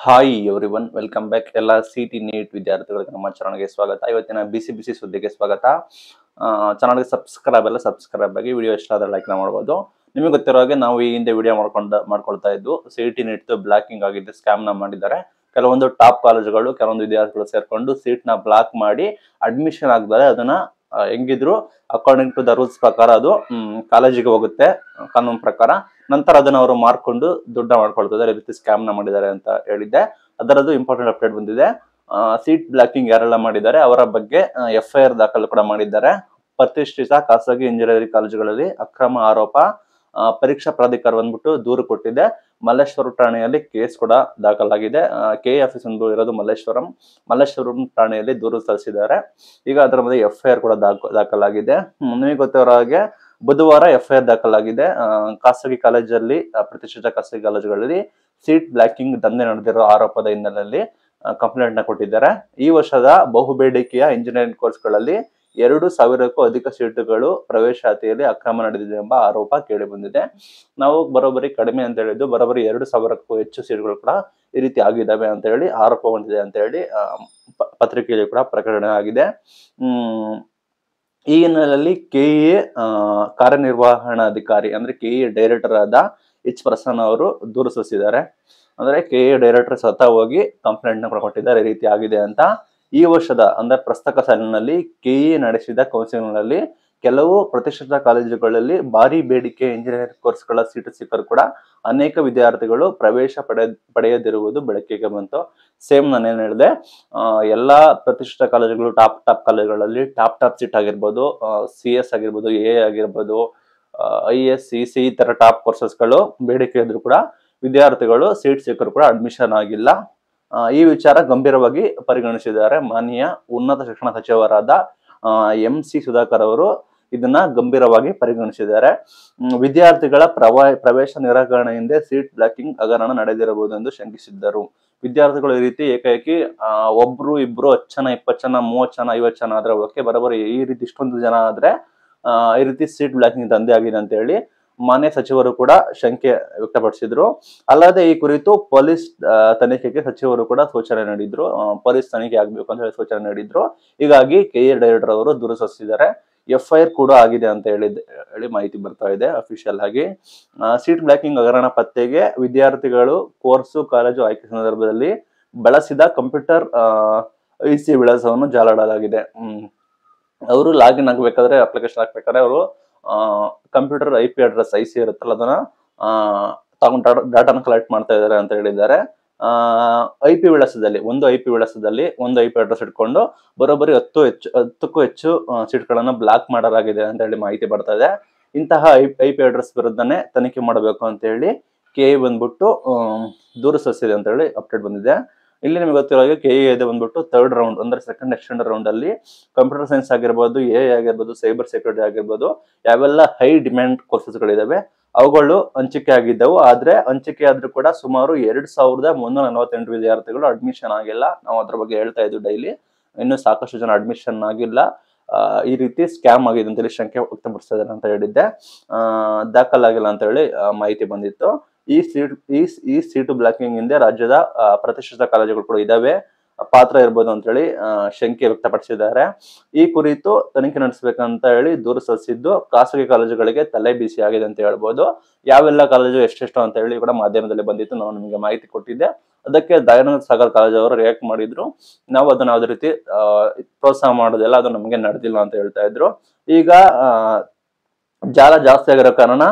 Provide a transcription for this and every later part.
hi everyone welcome back ಎಲ್ಲ C T NEET ವಿದ್ಯಾರ್ಥಿಗಳಿಗೆ ನಮ್ಮ ಚಾನಲ್ಗೆ ಸ್ವಾಗತ ಇವತ್ತಿನ ಬಿಸಿ ಬಿಸಿ ಸುದ್ದಿಗೆ ಸ್ವಾಗತ ಚಾನಲ್ಗೆ ಸಬ್ಸ್ಕ್ರೈಬ್ ಎಲ್ಲ ಸಬ್ಸ್ಕ್ರೈಬ್ ಆಗಿ ವಿಡಿಯೋ ಇಷ್ಟ ಆದರೆ ಲೈಕ್ನ ಮಾಡ್ಬೋದು ನಿಮಗೆ ಗೊತ್ತಿರೋ ಹಾಗೆ ನಾವು ಈ ಹಿಂದೆ ವಿಡಿಯೋ ಮಾಡ್ಕೊಂಡ ಮಾಡ್ಕೊಳ್ತಾ ಇದ್ದು ಸಿ ಟಿ ನೀಟ್ದು ಬ್ಲಾಕಿಂಗ್ ಆಗಿದ್ದು ಸ್ಕ್ಯಾಮ್ನ ಮಾಡಿದ್ದಾರೆ ಕೆಲವೊಂದು ಟಾಪ್ ಕಾಲೇಜುಗಳು ಕೆಲವೊಂದು ವಿದ್ಯಾರ್ಥಿಗಳು ಸೇರಿಕೊಂಡು ಸೀಟ್ನ ಬ್ಲಾಕ್ ಮಾಡಿ ಅಡ್ಮಿಷನ್ ಆಗ್ದಾರೆ ಅದನ್ನು ಹೆಂಗಿದ್ರು ಅಕಾರ್ಡಿಂಗ್ ಟು ದ ರೂಲ್ಸ್ ಪ್ರಕಾರ ಅದು ಕಾಲೇಜಿಗೆ ಹೋಗುತ್ತೆ ಕಾನೂನು ಪ್ರಕಾರ ನಂತರ ಅದನ್ನು ಅವರು ಮಾರ್ಕೊಂಡು ದುಡ್ಡ ಮಾಡ್ಕೊಳ್ತಿದ್ದಾರೆ ಈ ರೀತಿ ಸ್ಕ್ಯಾಮ್ ನ ಮಾಡಿದ್ದಾರೆ ಅಂತ ಹೇಳಿದ್ದೆ ಅದರದ್ದು ಇಂಪಾರ್ಟೆಂಟ್ ಅಪ್ಡೇಟ್ ಬಂದಿದೆ ಸೀಟ್ ಬ್ಲಾಕಿಂಗ್ ಯಾರೆಲ್ಲ ಮಾಡಿದ್ದಾರೆ ಅವರ ಬಗ್ಗೆ ಎಫ್ ಐ ಆರ್ ದಾಖಲು ಕೂಡ ಮಾಡಿದ್ದಾರೆ ಪ್ರತಿಷ್ಠಿತ ಖಾಸಗಿ ಇಂಜಿನಿಯರಿಂಗ್ ಕಾಲೇಜುಗಳಲ್ಲಿ ಅಕ್ರಮ ಆರೋಪ ಪರೀಕ್ಷಾ ಪ್ರಾಧಿಕಾರ ಬಂದ್ಬಿಟ್ಟು ದೂರು ಕೊಟ್ಟಿದೆ ಮಲ್ಲೇಶ್ವರ ಠಾಣೆಯಲ್ಲಿ ಕೇಸ್ ಕೂಡ ದಾಖಲಾಗಿದೆ ಕೆ ಆಫೀಸ್ ಒಂದು ಇರೋದು ಮಲ್ಲೇಶ್ವರಂ ಮಲ್ಲೇಶ್ವರಂ ಠಾಣೆಯಲ್ಲಿ ದೂರು ಸಲ್ಲಿಸಿದ್ದಾರೆ ಈಗ ಅದರ ಮೇಲೆ ಎಫ್ ಐ ಆರ್ ಕೂಡ ದಾಖಲಾಗಿದೆ ನಿಮಗೆ ಗೊತ್ತಿರೋ ಹಾಗೆ ಬುಧವಾರ ಎಫ್ಐಆರ್ ದಾಖಲಾಗಿದೆ ಖಾಸಗಿ ಕಾಲೇಜಲ್ಲಿ ಪ್ರತಿಷ್ಠಿತ ಖಾಸಗಿ ಕಾಲೇಜುಗಳಲ್ಲಿ ಸೀಟ್ ಬ್ಲಾಕಿಂಗ್ ದಂಧೆ ನಡೆದಿರೋ ಆರೋಪದ ಹಿನ್ನೆಲೆಯಲ್ಲಿ ಕಂಪ್ಲೇಂಟ್ ನ ಕೊಟ್ಟಿದ್ದಾರೆ ಈ ವರ್ಷದ ಬಹುಬೇಡಿಕೆಯ ಇಂಜಿನಿಯರಿಂಗ್ ಕೋರ್ಸ್ಗಳಲ್ಲಿ ಎರಡು ಸಾವಿರಕ್ಕೂ ಅಧಿಕ ಸೀಟುಗಳು ಪ್ರವೇಶಾತಿಯಲ್ಲಿ ಅಕ್ರಮ ನಡೆದಿದೆ ಎಂಬ ಆರೋಪ ಕೇಳಿ ಬಂದಿದೆ ನಾವು ಬರೋಬ್ಬರಿ ಕಡಿಮೆ ಅಂತ ಹೇಳಿದ್ದು ಬರೋಬ್ಬರಿ ಎರಡು ಸಾವಿರಕ್ಕೂ ಹೆಚ್ಚು ಸೀಟುಗಳು ಕೂಡ ಈ ರೀತಿ ಆಗಿದ್ದಾವೆ ಅಂತ ಹೇಳಿ ಆರೋಪ ಹೊಂದಿದೆ ಅಂತ ಹೇಳಿ ಪತ್ರಿಕೆಯಲ್ಲಿ ಕೂಡ ಪ್ರಕಟಣೆ ಆಗಿದೆ ಈ ಹಿನ್ನೆಲೆಯಲ್ಲಿ ಎ ಕಾರ್ಯನಿರ್ವಹಣಾಧಿಕಾರಿ ಅಂದ್ರೆ ಎ ಡೈರೆಕ್ಟರ್ ಆದ ಎಚ್ ಪ್ರಸನ್ನ ಅವರು ದೂರ ಸೂಚಿಸಿದ್ದಾರೆ ಅಂದ್ರೆ ಎ ಡೈರೆಕ್ಟರ್ ಸ್ವತಃ ಹೋಗಿ ಕಂಪ್ಲೇಂಟ್ ನ ಕೊಟ್ಟಿದ್ದಾರೆ ಈ ರೀತಿ ಆಗಿದೆ ಅಂತ ಈ ವರ್ಷದ ಅಂದ್ರೆ ಪ್ರಸ್ತಕ ಸಾಲಿನಲ್ಲಿ ಎ ನಡೆಸಿದ ಕೌನ್ಸಿಲ್ನಲ್ಲಿ ಕೆಲವು ಪ್ರತಿಷ್ಠಿತ ಕಾಲೇಜುಗಳಲ್ಲಿ ಭಾರಿ ಬೇಡಿಕೆ ಇಂಜಿನಿಯರಿಂಗ್ ಕೋರ್ಸ್ಗಳ ಸೀಟು ಸಿಕ್ಕರು ಕೂಡ ಅನೇಕ ವಿದ್ಯಾರ್ಥಿಗಳು ಪ್ರವೇಶ ಪಡೆ ಪಡೆಯದಿರುವುದು ಬೆಳಕಿಗೆ ಬಂತು ಸೇಮ್ ನಾನೇನು ಹೇಳಿದೆ ಎಲ್ಲ ಪ್ರತಿಷ್ಠಿತ ಕಾಲೇಜುಗಳು ಟಾಪ್ ಟಾಪ್ ಕಾಲೇಜುಗಳಲ್ಲಿ ಟಾಪ್ ಟಾಪ್ ಸೀಟ್ ಆಗಿರ್ಬೋದು ಸಿ ಎಸ್ ಆಗಿರ್ಬೋದು ಎ ಆಗಿರ್ಬೋದು ಐ ಎಸ್ ಸಿ ಸಿ ಈ ಥರ ಟಾಪ್ ಕೋರ್ಸಸ್ಗಳು ಬೇಡಿಕೆ ಇದ್ರು ಕೂಡ ವಿದ್ಯಾರ್ಥಿಗಳು ಸೀಟ್ ಸಿಕ್ಕರು ಕೂಡ ಅಡ್ಮಿಷನ್ ಆಗಿಲ್ಲ ಈ ವಿಚಾರ ಗಂಭೀರವಾಗಿ ಪರಿಗಣಿಸಿದ್ದಾರೆ ಮಾನ್ಯ ಉನ್ನತ ಶಿಕ್ಷಣ ಸಚಿವರಾದ ಎಂ ಸಿ ಸುಧಾಕರ್ ಅವರು ಇದನ್ನ ಗಂಭೀರವಾಗಿ ಪರಿಗಣಿಸಿದ್ದಾರೆ ವಿದ್ಯಾರ್ಥಿಗಳ ಪ್ರವಾ ಪ್ರವೇಶ ನಿರಾಕರಣೆ ಹಿಂದೆ ಸೀಟ್ ಬ್ಲಾಕಿಂಗ್ ಹಗರಣ ನಡೆದಿರಬಹುದು ಎಂದು ಶಂಕಿಸಿದ್ದರು ವಿದ್ಯಾರ್ಥಿಗಳು ಈ ರೀತಿ ಏಕಾಏಕಿ ಒಬ್ರು ಇಬ್ರು ಹತ್ತು ಜನ ಇಪ್ಪತ್ತು ಜನ ಮೂವತ್ತು ಜನ ಐವತ್ತು ಜನ ಆದ್ರೆ ಓಕೆ ಬರೋಬ್ಬರಿ ಈ ರೀತಿ ಇಷ್ಟೊಂದು ಜನ ಆದ್ರೆ ಈ ರೀತಿ ಸೀಟ್ ಬ್ಲಾಕಿಂಗ್ ದಂಧೆ ಆಗಿದೆ ಅಂತ ಹೇಳಿ ಮಾನ್ಯ ಸಚಿವರು ಕೂಡ ಶಂಕೆ ವ್ಯಕ್ತಪಡಿಸಿದ್ರು ಅಲ್ಲದೆ ಈ ಕುರಿತು ಪೊಲೀಸ್ ತನಿಖೆಗೆ ಸಚಿವರು ಕೂಡ ಸೂಚನೆ ನೀಡಿದ್ರು ಪೊಲೀಸ್ ತನಿಖೆ ಆಗ್ಬೇಕು ಅಂತ ಹೇಳಿ ಸೂಚನೆ ನೀಡಿದ್ರು ಹೀಗಾಗಿ ಕೆ ಎ ಡೈರೆಕ್ಟರ್ ಅವರು ದೂರ ಸಲ್ಲಿಸಿದ್ದಾರೆ ಎಫ್ ಐ ಆರ್ ಕೂಡ ಆಗಿದೆ ಅಂತ ಹೇಳಿದ ಹೇಳಿ ಮಾಹಿತಿ ಬರ್ತಾ ಇದೆ ಅಫಿಷಿಯಲ್ ಆಗಿ ಸೀಟ್ ಬ್ಲಾಕಿಂಗ್ ಹಗರಣ ಪತ್ತೆಗೆ ವಿದ್ಯಾರ್ಥಿಗಳು ಕೋರ್ಸು ಕಾಲೇಜು ಆಯ್ಕೆ ಸಂದರ್ಭದಲ್ಲಿ ಬಳಸಿದ ಕಂಪ್ಯೂಟರ್ ಐ ಸಿ ವಿಳಾಸವನ್ನು ಜಾಲಾಡಲಾಗಿದೆ ಅವರು ಲಾಗಿನ್ ಆಗಬೇಕಾದ್ರೆ ಅಪ್ಲಿಕೇಶನ್ ಹಾಕ್ಬೇಕಾದ್ರೆ ಅವರು computer I P address I C ಇರುತ್ತಲ್ಲ ಅದನ್ನ ತಗೊಂಡು ಡಾಟಾನ ಕಲೆಕ್ಟ್ ಮಾಡ್ತಾ ಇದ್ದಾರೆ ಅಂತ ಹೇಳಿದ್ದಾರೆ ಐ ಪಿ ವಿಳಾಸದಲ್ಲಿ ಒಂದು ಐ ಪಿ ವಿಳಾಸದಲ್ಲಿ ಒಂದು ಐ ಪಿ ಅಡ್ರೆಸ್ ಇಟ್ಕೊಂಡು ಬರೋಬ್ಬರಿ ಹತ್ತು ಹೆಚ್ಚು ಹತ್ತಕ್ಕೂ ಹೆಚ್ಚು ಸೀಟ್ಗಳನ್ನು ಬ್ಲಾಕ್ ಮಾಡಲಾಗಿದೆ ಅಂತ ಹೇಳಿ ಮಾಹಿತಿ ಬರ್ತಾ ಇದೆ ಇಂತಹ ಐ ಐ ಪಿ ಅಡ್ರೆಸ್ ವಿರುದ್ಧನೇ ತನಿಖೆ ಮಾಡಬೇಕು ಅಂತ ಹೇಳಿ ಕೆ ಇ ಬಂದ್ಬಿಟ್ಟು ದೂರ ಸಲ್ಲಿಸಿದೆ ಅಂತ ಹೇಳಿ ಅಪ್ಡೇಟ್ ಬಂದಿದೆ ಇಲ್ಲಿ ನಿಮ್ಗೆ ಗೊತ್ತಿರೋ ಹಾಗೆ ಕೆ ಇದೆ ಬಂದ್ಬಿಟ್ಟು ಥರ್ಡ್ ರೌಂಡ್ ಅಂದ್ರೆ ಸೆಕೆಂಡ್ ಎಕ್ಸ್ಟೆಂಡ್ ರೌಂಡ್ ಅಲ್ಲಿ ಕಂಪ್ಯೂಟರ್ ಸೈನ್ಸ್ ಆಗಿರ್ಬೋದು ಎ ಆಗಿರ್ಬೋದು ಸೈಬರ್ ಸೆಕ್ಯೂರಿಟಿ ಆಗಿರ್ಬೋದು ಯಾವೆಲ್ಲ ಹೈ ಡಿಮ್ಯಾಂಡ್ ಕೋರ್ಸಸ್ಗಳಿದಾವೆ ಅವುಗಳು ಹಂಚಿಕೆ ಆಗಿದ್ದವು ಆದ್ರೆ ಹಂಚಿಕೆ ಆದ್ರೂ ಕೂಡ ಸುಮಾರು ಎರಡ್ ಸಾವಿರದ ಮುನ್ನೂರ ನಲವತ್ತೆಂಟು ವಿದ್ಯಾರ್ಥಿಗಳು ಅಡ್ಮಿಷನ್ ಆಗಿಲ್ಲ ನಾವು ಅದ್ರ ಬಗ್ಗೆ ಹೇಳ್ತಾ ಇದ್ವಿ ಡೈಲಿ ಇನ್ನು ಸಾಕಷ್ಟು ಜನ ಅಡ್ಮಿಷನ್ ಆಗಿಲ್ಲ ಈ ರೀತಿ ಸ್ಕ್ಯಾಮ್ ಆಗಿದೆ ಅಂತ ಹೇಳಿ ಶಂಕೆ ವ್ಯಕ್ತಪಡಿಸ್ತಾ ಇದ್ದಾರೆ ಅಂತ ಹೇಳಿದ್ದೆ ದಾಖಲಾಗಿಲ್ಲ ಅಂತ ಹೇಳಿ ಮಾಹಿತಿ ಬಂದಿತ್ತು ಈ ಸೀಟ್ ಈ ಈ ಸೀಟು ಬ್ಲಾಕಿಂಗ್ ಹಿಂದೆ ರಾಜ್ಯದ ಪ್ರತಿಷ್ಠಿತ ಕಾಲೇಜುಗಳು ಕೂಡ ಇದಾವೆ ಪಾತ್ರ ಇರ್ಬೋದು ಅಂತ ಹೇಳಿ ಶಂಕೆ ವ್ಯಕ್ತಪಡಿಸಿದ್ದಾರೆ ಈ ಕುರಿತು ತನಿಖೆ ನಡೆಸಬೇಕಂತ ಹೇಳಿ ದೂರು ಸಲ್ಲಿಸಿದ್ದು ಖಾಸಗಿ ಕಾಲೇಜುಗಳಿಗೆ ತಲೆ ಬಿಸಿ ಆಗಿದೆ ಅಂತ ಹೇಳ್ಬೋದು ಯಾವೆಲ್ಲ ಕಾಲೇಜು ಎಷ್ಟೆಷ್ಟು ಅಂತ ಹೇಳಿ ಕೂಡ ಮಾಧ್ಯಮದಲ್ಲಿ ಬಂದಿತ್ತು ನಾವು ನಿಮಗೆ ಮಾಹಿತಿ ಕೊಟ್ಟಿದ್ದೆ ಅದಕ್ಕೆ ದಯಾನಂದ ಸಾಗರ್ ಕಾಲೇಜ್ ಅವರು ರಿಯಾಕ್ಟ್ ಮಾಡಿದ್ರು ನಾವು ಅದನ್ನ ಯಾವುದೇ ರೀತಿ ಪ್ರೋತ್ಸಾಹ ಮಾಡೋದಿಲ್ಲ ಅದು ನಮಗೆ ನಡೆದಿಲ್ಲ ಅಂತ ಹೇಳ್ತಾ ಇದ್ರು ಈಗ ಜಾಲ ಜಾಸ್ತಿ ಆಗಿರೋ ಕಾರಣ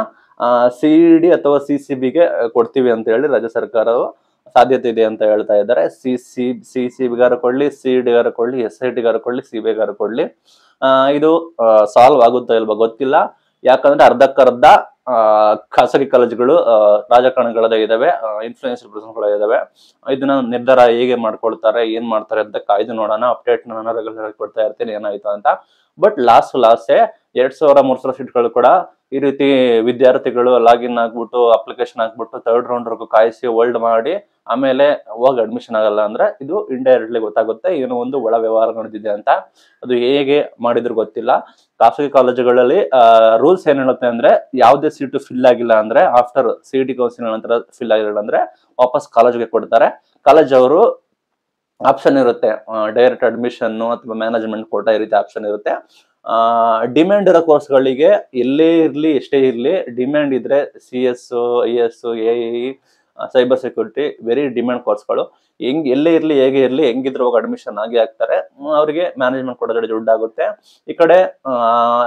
ಸಿಇಡಿ e ಅಥವಾ ಸಿ ಸಿ ಬಿಗೆ ಕೊಡ್ತೀವಿ ಅಂತ ಹೇಳಿ ರಾಜ್ಯ ಸರ್ಕಾರವು ಸಾಧ್ಯತೆ ಇದೆ ಅಂತ ಹೇಳ್ತಾ ಇದ್ದಾರೆ ಸಿ ಸಿ ಸಿ ಸಿ ಬಿಗಾರ ಕೊಡ್ಲಿ ಸಿ ಡಿಗಾರ ಕೊಡ್ಲಿ ಎಸ್ ಐ ಟಿಗಾರ ಕೊಡ್ಲಿ ಸಿ ಬಿಗಾರ ಕೊಡ್ಲಿ ಇದು ಸಾಲ್ವ್ ಆಗುತ್ತಾ ಇಲ್ವಾ ಗೊತ್ತಿಲ್ಲ ಯಾಕಂದ್ರೆ ಅರ್ಧಕ್ಕರ್ಧ ಖಾಸಗಿ ಕಾಲೇಜುಗಳು ರಾಜಕಾರಣಗಳದೇ ಇದಾವೆ ಇನ್ಫ್ಲೂಯೆನ್ಸರ್ ಪರ್ಸನ್ಗಳೇ ಇದಾವೆ ಇದನ್ನ ನಿರ್ಧಾರ ಹೇಗೆ ಮಾಡ್ಕೊಳ್ತಾರೆ ಏನ್ ಮಾಡ್ತಾರೆ ಅಂತ ಕಾಯ್ದು ನೋಡೋಣ ಅಪ್ಡೇಟ್ ನಾನು ರೆಗ್ಯುಲರ್ ಕೊಡ್ತಾ ಇರ್ತೀನಿ ಏನಾಯ್ತು ಅಂತ ಬಟ್ ಲಾಸ್ ಲಾಸೆ ಎರಡ್ ಸಾವಿರ ಮೂರ್ ಸಾವಿರ ಸೀಟ್ಗಳು ಕೂಡ ಈ ರೀತಿ ವಿದ್ಯಾರ್ಥಿಗಳು ಲಾಗಿನ್ ಆಗ್ಬಿಟ್ಟು ಅಪ್ಲಿಕೇಶನ್ ಹಾಕ್ಬಿಟ್ಟು ಥರ್ಡ್ ರೌಂಡ್ ಕಾಯಿಸಿ ಹೋಲ್ಡ್ ಮಾಡಿ ಆಮೇಲೆ ಹೋಗ್ ಅಡ್ಮಿಷನ್ ಆಗಲ್ಲ ಅಂದ್ರೆ ಇದು ಇಂಡೈರೆಕ್ಟ್ಲಿ ಗೊತ್ತಾಗುತ್ತೆ ಏನು ಒಂದು ಒಳ ವ್ಯವಹಾರ ನಡೆದಿದೆ ಅಂತ ಅದು ಹೇಗೆ ಮಾಡಿದ್ರು ಗೊತ್ತಿಲ್ಲ ಖಾಸಗಿ ಕಾಲೇಜುಗಳಲ್ಲಿ ರೂಲ್ಸ್ ಏನ್ ಹೇಳುತ್ತೆ ಅಂದ್ರೆ ಯಾವುದೇ ಸೀಟು ಫಿಲ್ ಆಗಿಲ್ಲ ಅಂದ್ರೆ ಆಫ್ಟರ್ ಸಿ ಟಿ ಕೌನ್ಸಿಲ್ ನಂತರ ಫಿಲ್ ಆಗಿರಲ್ಲ ಅಂದ್ರೆ ವಾಪಸ್ ಕಾಲೇಜ್ಗೆ ಕೊಡ್ತಾರೆ ಕಾಲೇಜ್ ಅವರು ಆಪ್ಷನ್ ಇರುತ್ತೆ ಡೈರೆಕ್ಟ್ ಅಡ್ಮಿಷನ್ ಅಥವಾ ಮ್ಯಾನೇಜ್ಮೆಂಟ್ ಕೋಟಾ ಈ ರೀತಿ ಆಪ್ಷನ್ ಇರುತ್ತೆ ಡಿಮ್ಯಾಂಡ್ ಇರೋ ಕೋರ್ಸ್ಗಳಿಗೆ ಎಲ್ಲೇ ಇರಲಿ ಎಷ್ಟೇ ಇರಲಿ ಡಿಮ್ಯಾಂಡ್ ಇದ್ರೆ C S I S A cyber security very demand ಕೋರ್ಸ್ಗಳು ಹೆಂಗ್ ಎಲ್ಲೇ ಇರಲಿ ಹೇಗೆ ಇರಲಿ ಹೆಂಗಿದ್ರು ಅವಾಗ ಅಡ್ಮಿಷನ್ ಆಗಿ ಆಗ್ತಾರೆ ಅವರಿಗೆ ಮ್ಯಾನೇಜ್ಮೆಂಟ್ ಕೊಡೋದ್ರೆ ಆಗುತ್ತೆ ಈ ಕಡೆ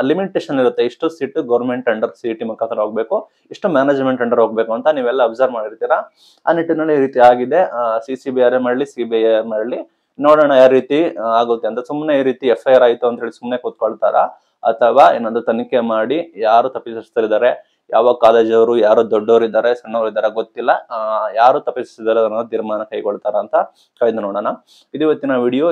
ಲಿಮಿಟೇಷನ್ ಇರುತ್ತೆ ಇಷ್ಟು seat government under C T ಮುಖಾಂತರ ಹೋಗ್ಬೇಕು ಇಷ್ಟು ಮ್ಯಾನೇಜ್ಮೆಂಟ್ ಅಂಡರ್ ಹೋಗ್ಬೇಕು ಅಂತ ನೀವೆಲ್ಲ ಅಬ್ಸರ್ವ್ ಮಾಡಿರ್ತೀರಾ ಆ ನಿಟ್ಟಿನಲ್ಲಿ ಈ ರೀತಿ ಆಗಿದೆ C C B R A ಮಾಡಲಿ ಸಿ ಬಿ ಐ ಆರ್ ಮಾಡಲಿ ನೋಡೋಣ ಯಾವ ರೀತಿ ಆಗುತ್ತೆ ಅಂತ ಸುಮ್ಮನೆ ಈ ರೀತಿ ಎಫ್ ಐ ಆರ್ ಆಯ್ತು ಅಂತ ಹೇಳಿ ಸುಮ್ಮನೆ ಕೂತ್ಕೊಳ್ತಾರ ಅಥವಾ ಏನಾದ್ರು ತನಿಖೆ ಮಾಡಿ ಯಾರು ತಪ್ಪಿತಸ್ಥರಿದ್ದಾರೆ ಯಾವ ಕಾಲೇಜವರು ಯಾರು ದೊಡ್ಡವರು ಇದ್ದಾರೆ ಸಣ್ಣವರು ಇದ್ದಾರೆ ಗೊತ್ತಿಲ್ಲ ಯಾರು ತಪ್ಪಿಸಿದ್ದಾರೆ ಅನ್ನೋ ತೀರ್ಮಾನ ಕೈಗೊಳ್ತಾರ ಅಂತ ಕಳೆದು ನೋಡೋಣ ಇದು ಇವತ್ತಿನ ವಿಡಿಯೋ